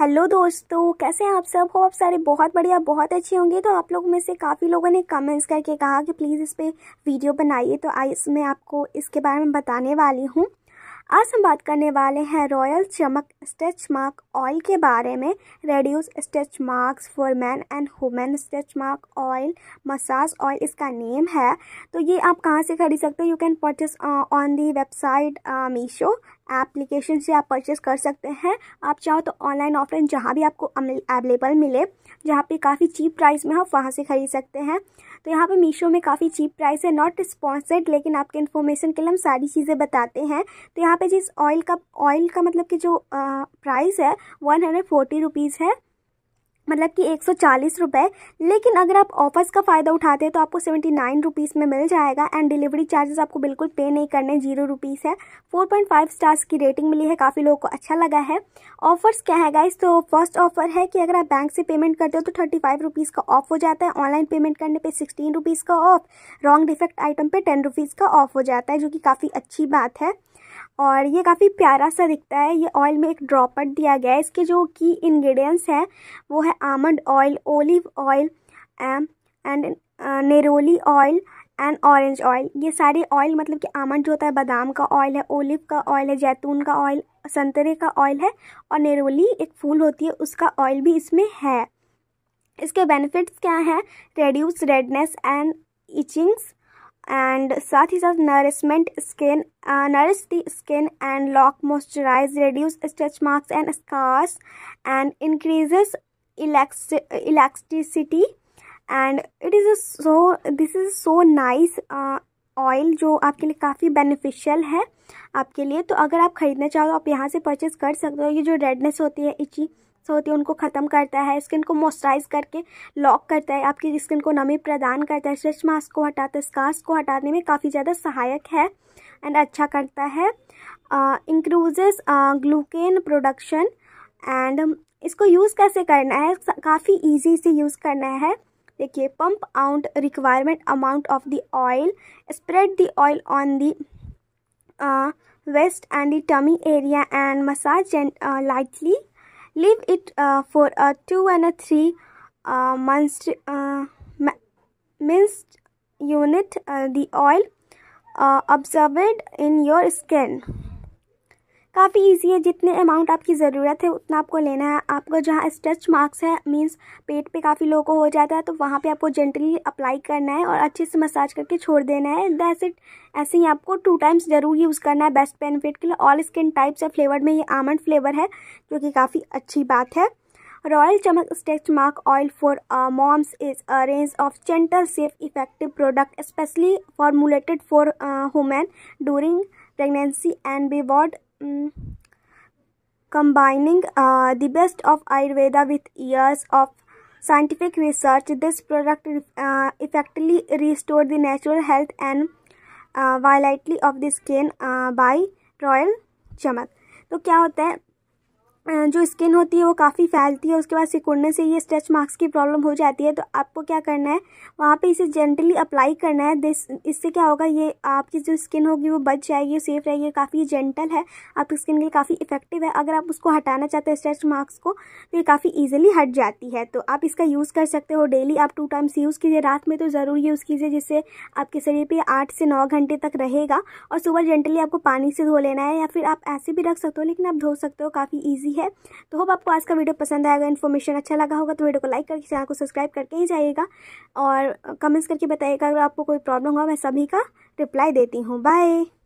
hello दोस्तों कैसे हैं आप सब हो आप सारे बहुत बढ़िया बहुत अच्छे होंगे तो आप लोग में से काफ़ी लोगों ने कमेंट्स करके कहा कि प्लीज़ इस पर वीडियो बनाइए तो आई मैं आपको इसके बारे में बताने वाली हूँ आज हम बात करने वाले हैं रॉयल चमक स्ट्रेच मार्क ऑयल के बारे में reduce stretch marks for man and women stretch mark oil massage oil इसका नेम है तो ये आप कहाँ से खरीद सकते हो you can purchase on the website Meesho application से आप परचेस कर सकते हैं आप चाहो तो ऑनलाइन ऑफलाइन जहाँ भी आपको अवेलेबल मिले जहाँ पे काफ़ी चीप प्राइस में हो वहाँ से ख़रीद सकते हैं तो यहाँ पे मीशो में काफ़ी चीप प्राइस है नॉट स्पॉन्सर्ड लेकिन आपके इन्फॉर्मेशन के लिए हम सारी चीज़ें बताते हैं तो यहाँ पे जिस ऑयल का ऑयल का मतलब कि जो प्राइस है वन हंड्रेड फोर्टी रुपीज़ है मतलब कि एक सौ चालीस लेकिन अगर आप ऑफर्स का फ़ायदा उठाते हैं तो आपको सेवेंटी नाइन रुपीज़ में मिल जाएगा एंड डिलीवरी चार्जेस आपको बिल्कुल पे नहीं करने जीरो रुपीज़ है फोर पॉइंट फाइव स्टार्स की रेटिंग मिली है काफ़ी लोगों को अच्छा लगा है ऑफर्स क्या है गाइस तो फर्स्ट ऑफर है कि अगर आप बैंक से पेमेंट करते हो तो थर्टी फाइव रुपीज़ का ऑफ हो जाता है ऑनलाइन पेमेंट करने पर सिक्सटीन रुपीज़ का ऑफ रॉन्ग डिफेक्ट आइटम पर टेन रुपीज़ का ऑफ हो जाता है जो कि काफ़ी अच्छी बात है और ये काफ़ी प्यारा सा दिखता है ये ऑयल में एक ड्रॉपट दिया गया है इसके जो की इंग्रेडिएंट्स हैं वो है almond oil olive oil and neroli oil and orange oil ये सारे ऑयल मतलब कि आमंड जो होता है बादाम का ऑयल है ओलिव का ऑयल है जैतून का ऑयल संतरे का ऑयल है और नेरोली एक फूल होती है उसका ऑयल भी इसमें है इसके बेनिफिट्स क्या हैं reduce redness and itchings and साथ ही साथ nourishment skin nourish the skin and lock moisturise reduce stretch marks and scars and increases electricity and it is so this is so nice oil जो आपके लिए काफ़ी beneficial है आपके लिए तो अगर आप ख़रीदना चाहो तो आप यहाँ से परचेज़ कर सकते हो ये जो रेडनेस होती है इची होती है उनको ख़त्म करता है स्किन को मॉइस्चराइज करके लॉक करता है आपकी स्किन को नमी प्रदान करता है स्ट्रेच मास्क को हटाता है स्कार्स को हटाने में काफ़ी ज़्यादा सहायक है एंड अच्छा करता है इंक्रूजेस ग्लूकेन प्रोडक्शन एंड इसको यूज़ कैसे करना है काफ़ी ईजी से यूज़ करना है देखिए pump out requirement amount of the oil spread the oil on the waist and the tummy area and massage lightly leave it uh, for uh, two and a three uh, months uh, minced unit uh, the oil observed uh, in your skin काफ़ी easy है जितने amount आपकी ज़रूरत है उतना आपको लेना है आपका जहाँ स्ट्रेच मार्क्स है मींस पेट पे काफ़ी लोगों को हो जाता है तो वहाँ पे आपको जेंटली अप्लाई करना है और अच्छे से मसाज करके छोड़ देना है दैस इट ऐसे ही आपको टू टाइम्स ज़रूर यूज़ करना है बेस्ट बेनिफिट के लिए ऑल स्किन टाइप्स है फ्लेवर में ये आमंड फ्लेवर है जो कि काफ़ी अच्छी बात है रॉयल चमक stretch mark oil for moms is a range of gentle safe effective product specially formulated for women during pregnancy and ward combining uh, the best of ayurveda with years of scientific research this product uh, effectively restored the natural health and uh, vitality of the skin uh, by royal chamak तो क्या होता है जो skin होती है वो काफ़ी फैलती है उसके बाद सिकुड़ने से ये स्ट्रेच मार्क्स की प्रॉब्लम हो जाती है तो आपको क्या करना है वहाँ पे इसे जेंटली अप्लाई करना है दिस इससे क्या होगा ये आपकी जो स्किन होगी वो बच जाएगी सेफ रहेगी काफ़ी जेंटल है आपकी स्किन के लिए काफ़ी इफेक्टिव है अगर आप उसको हटाना चाहते हैं स्ट्रेच मार्क्स को तो ये काफ़ी ईजिली हट जाती है तो आप इसका यूज़ कर सकते हो डेली आप टू टाइम्स यूज़ कीजिए रात में तो ज़रूर यूज़ कीजिए जिससे आपके शरीर पर आठ से नौ घंटे तक रहेगा और सुबह जेंटली आपको पानी से धो लेना है या फिर आप ऐसे भी रख सकते हो लेकिन आप धो सकते हो काफ़ी ईजी है तो होप आपको आज का वीडियो पसंद आएगा इन्फॉर्मेशन अच्छा लगा होगा तो वीडियो को लाइक करके चैनल को सब्सक्राइब करके ही जाइएगा और कमेंट्स करके बताइएगा अगर आपको कोई प्रॉब्लम हुआ मैं सभी का रिप्लाई देती हूँ बाय